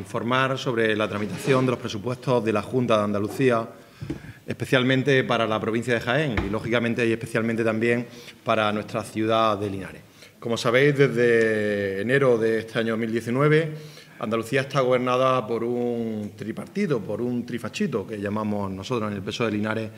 informar sobre la tramitación de los presupuestos de la Junta de Andalucía, especialmente para la provincia de Jaén y, lógicamente, y especialmente también para nuestra ciudad de Linares. Como sabéis, desde enero de este año 2019, Andalucía está gobernada por un tripartido, por un trifachito, que llamamos nosotros en el peso e de Linares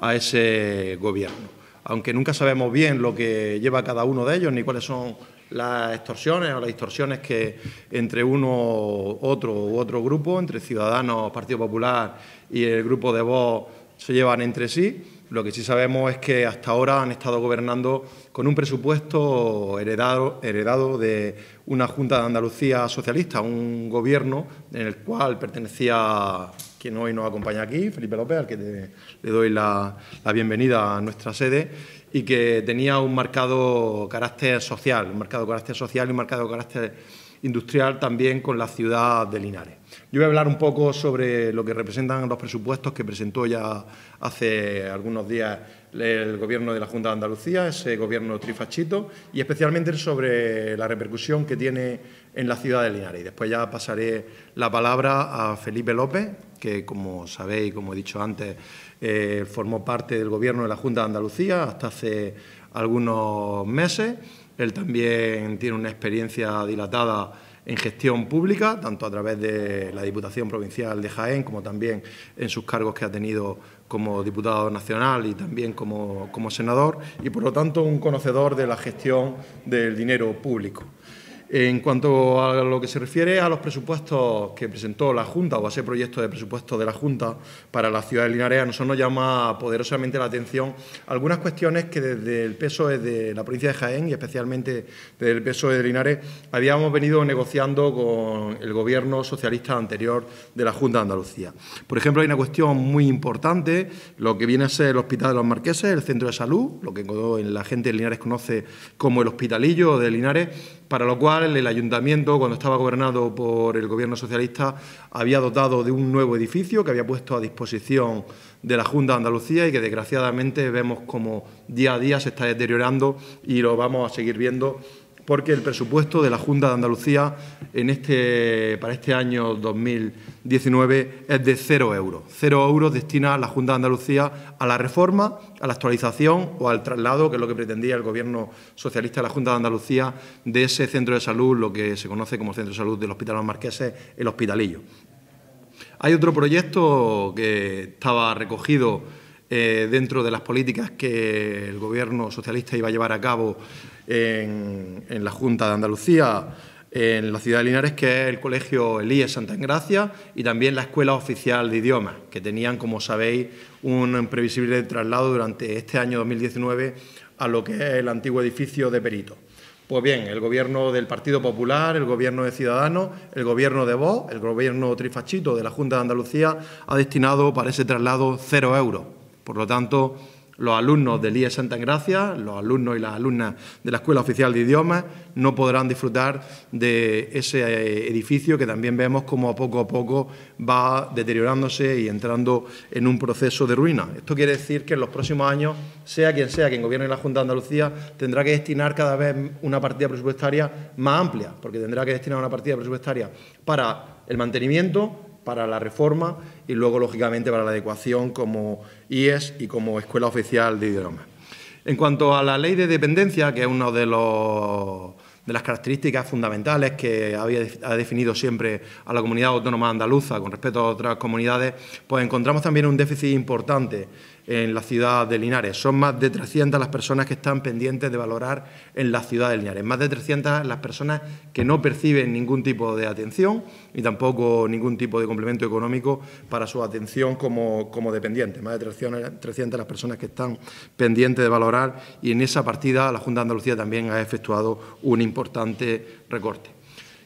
a ese gobierno. Aunque nunca sabemos bien lo que lleva cada uno de ellos ni cuáles son las extorsiones o las distorsiones que entre uno, otro u otro grupo, entre Ciudadanos, Partido Popular y el grupo de voz se llevan entre sí. Lo que sí sabemos es que hasta ahora han estado gobernando con un presupuesto heredado, heredado de una Junta de Andalucía socialista, un gobierno en el cual pertenecía quien hoy nos acompaña aquí, Felipe López, al que le doy la bienvenida a nuestra sede y que tenía un marcado carácter social, un marcado carácter social y un marcado carácter industrial también con la ciudad de Linares. Yo voy a hablar un poco sobre lo que representan los presupuestos que presentó ya hace algunos días el Gobierno de la Junta de Andalucía, ese Gobierno trifachito, y especialmente sobre la repercusión que tiene en la ciudad de Linares. Y después ya pasaré la palabra a Felipe López, que, como sabéis, como he dicho antes, eh, formó parte del Gobierno de la Junta de Andalucía hasta hace algunos meses. Él también tiene una experiencia dilatada en gestión pública, tanto a través de la Diputación Provincial de Jaén como también en sus cargos que ha tenido como diputado nacional y también como, senador, y por lo tanto un conocedor de la gestión del dinero público. En cuanto a lo que se refiere a los presupuestos que presentó la Junta o a ese proyecto de presupuesto de la Junta para la ciudad de Linares, a nosotros nos llama poderosamente la atención algunas cuestiones que desde el PSOE de la provincia de Jaén y especialmente desde el PSOE de Linares habíamos venido negociando con el gobierno socialista anterior de la Junta de Andalucía. Por ejemplo, hay una cuestión muy importante, lo que viene a ser el Hospital de los Marqueses, el centro de salud, lo que la gente de Linares conoce como el Hospitalillo de Linares, para lo cual el ayuntamiento, cuando estaba gobernado por el gobierno socialista, había dotado de un nuevo edificio que había puesto a disposición de la Junta de Andalucía y que desgraciadamente vemos como día a día se está deteriorando y lo vamos a seguir viendo porque el presupuesto de la Junta de Andalucía en este, para este año 2019 es de cero euros. Cero euros destina la Junta de Andalucía a la reforma, a la actualización o al traslado, que es lo que pretendía el Gobierno socialista de la Junta de Andalucía, de ese centro de salud, lo que se conoce como centro de salud del Hospital Marqueses, el Hospitalillo. Hay otro proyecto que estaba recogido eh, dentro de las políticas que el Gobierno socialista iba a llevar a cabo en, la Junta de Andalucía, en la ciudad de Linares, que es el Colegio Elías Santa Engracia, y también la Escuela Oficial de Idiomas, que tenían, como sabéis, un previsible traslado durante este año 2019 a lo que es el antiguo edificio de Perito. Pues bien, el gobierno del Partido Popular, el gobierno de Ciudadanos, el gobierno de Vox, el gobierno trifachito de la Junta de Andalucía ha destinado para ese traslado cero euros. Por lo tanto, los alumnos del IE Santa Gracia, los alumnos y las alumnas de la Escuela Oficial de Idiomas, no podrán disfrutar de ese eh, edificio que también vemos como poco a poco va deteriorándose y entrando en un proceso de ruina. Esto quiere decir que en los próximos años, sea quien sea quien gobierne la Junta de Andalucía, tendrá que destinar cada vez una partida presupuestaria más amplia, porque tendrá que destinar una partida presupuestaria para el mantenimiento, para la reforma y luego, lógicamente, para la adecuación como IES y como Escuela Oficial de idioma. En cuanto a la ley de dependencia, que es una de, los, de las características fundamentales que había, ha definido siempre a la comunidad autónoma andaluza con respecto a otras comunidades, pues encontramos también un déficit importante en la ciudad de Linares. Son más de 300 las personas que están pendientes de valorar en la ciudad de Linares. Más de 300 las personas que no perciben ningún tipo de atención y tampoco ningún tipo de complemento económico para su atención como, como dependientes. Más de 300 las personas que están pendientes de valorar y en esa partida la Junta de Andalucía también ha efectuado un importante recorte.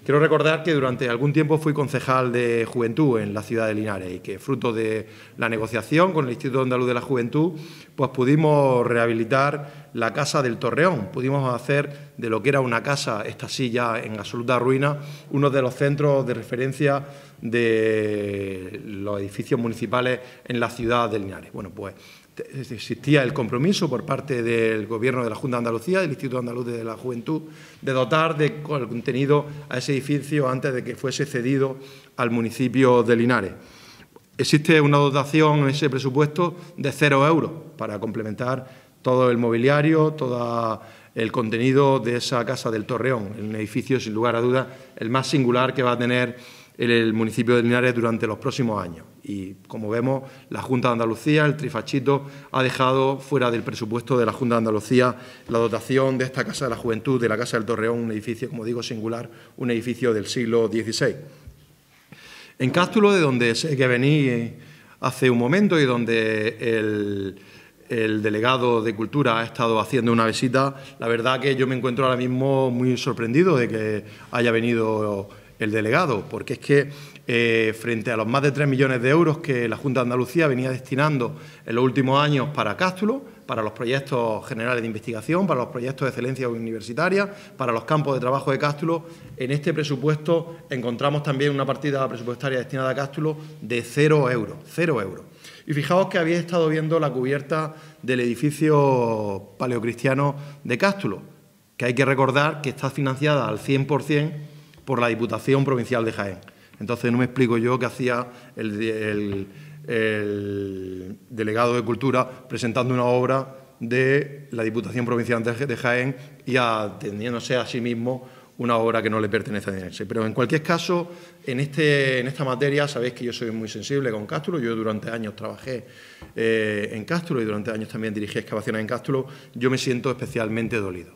Quiero recordar que durante algún tiempo fui concejal de Juventud en la ciudad de Linares y que fruto de la negociación con el Instituto Andaluz de la Juventud, pues pudimos rehabilitar la Casa del Torreón, pudimos hacer de lo que era una casa, esta sí en absoluta ruina, uno de los centros de referencia de los edificios municipales en la ciudad de Linares. Bueno, pues existía el compromiso por parte del Gobierno de la Junta de Andalucía, del Instituto Andaluz de la Juventud, de dotar de contenido a ese edificio antes de que fuese cedido al municipio de Linares. Existe una dotación en ese presupuesto de cero euros para complementar todo el mobiliario, todo el contenido de esa Casa del Torreón, un edificio, sin lugar a dudas, el más singular que va a tener el municipio de Linares durante los próximos años y como vemos, la Junta de Andalucía, el trifachito, ha dejado fuera del presupuesto de la Junta de Andalucía la dotación de esta Casa de la Juventud, de la Casa del Torreón, un edificio, como digo, singular, un edificio del siglo XVI. En Cástulo, de donde sé que vení hace un momento y donde el, el delegado de Cultura ha estado haciendo una visita, la verdad que yo me encuentro ahora mismo muy sorprendido de que haya venido el delegado, porque es que eh, frente a los más de 3 millones de euros que la Junta de Andalucía venía destinando en los últimos años para Cástulo, para los proyectos generales de investigación, para los proyectos de excelencia universitaria, para los campos de trabajo de Cástulo, en este presupuesto encontramos también una partida presupuestaria destinada a Cástulo de cero euros, cero euros. Y fijaos que habéis estado viendo la cubierta del edificio paleocristiano de Cástulo, que hay que recordar que está financiada al 100% por la Diputación Provincial de Jaén. Entonces no me explico yo qué hacía el, delegado de Cultura presentando una obra de la Diputación Provincial de Jaén y atendiéndose a sí mismo una obra que no le pertenece a ese Pero en cualquier caso, en, este, en esta materia sabéis que yo soy muy sensible con Cástulo. Yo durante años trabajé eh, en Cástulo y durante años también dirigí excavaciones en Cástulo. Yo me siento especialmente dolido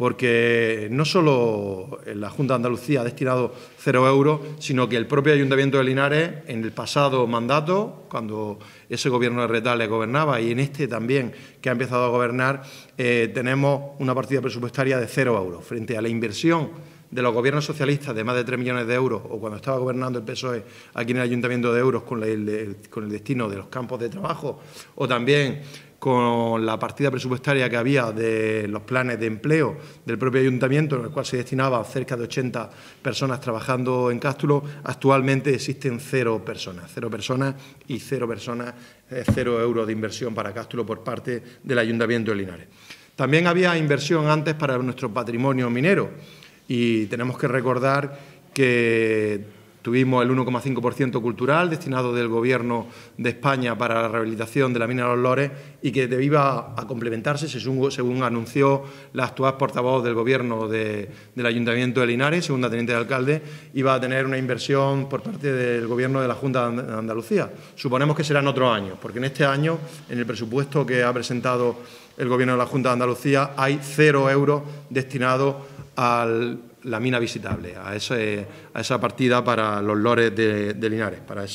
porque no solo la Junta de Andalucía ha destinado cero euros, sino que el propio Ayuntamiento de Linares, en el pasado mandato, cuando ese gobierno de Retales gobernaba, y en este también, que ha empezado a gobernar, eh, tenemos una partida presupuestaria de cero euros. Frente a la inversión de los gobiernos socialistas de más de tres millones de euros, o cuando estaba gobernando el PSOE aquí en el Ayuntamiento de Euros con el destino de los campos de trabajo, o también con la partida presupuestaria que había de los planes de empleo del propio ayuntamiento, en el cual se destinaba cerca de 80 personas trabajando en Cástulo, actualmente existen cero personas, cero personas y cero personas, eh, cero euros de inversión para Cástulo por parte del ayuntamiento de Linares. También había inversión antes para nuestro patrimonio minero y tenemos que recordar que Tuvimos el 1,5% cultural destinado del Gobierno de España para la rehabilitación de la mina de los Lores y que debía a complementarse, según, anunció la actual portavoz del Gobierno del Ayuntamiento de Linares, segunda teniente de alcalde, iba a tener una inversión por parte del Gobierno de la Junta de Andalucía. Suponemos que será en otro año, porque en este año, en el presupuesto que ha presentado el Gobierno de la Junta de Andalucía, hay cero euros destinados al la mina visitable, a, ese, a esa partida para los lores de, de Linares, para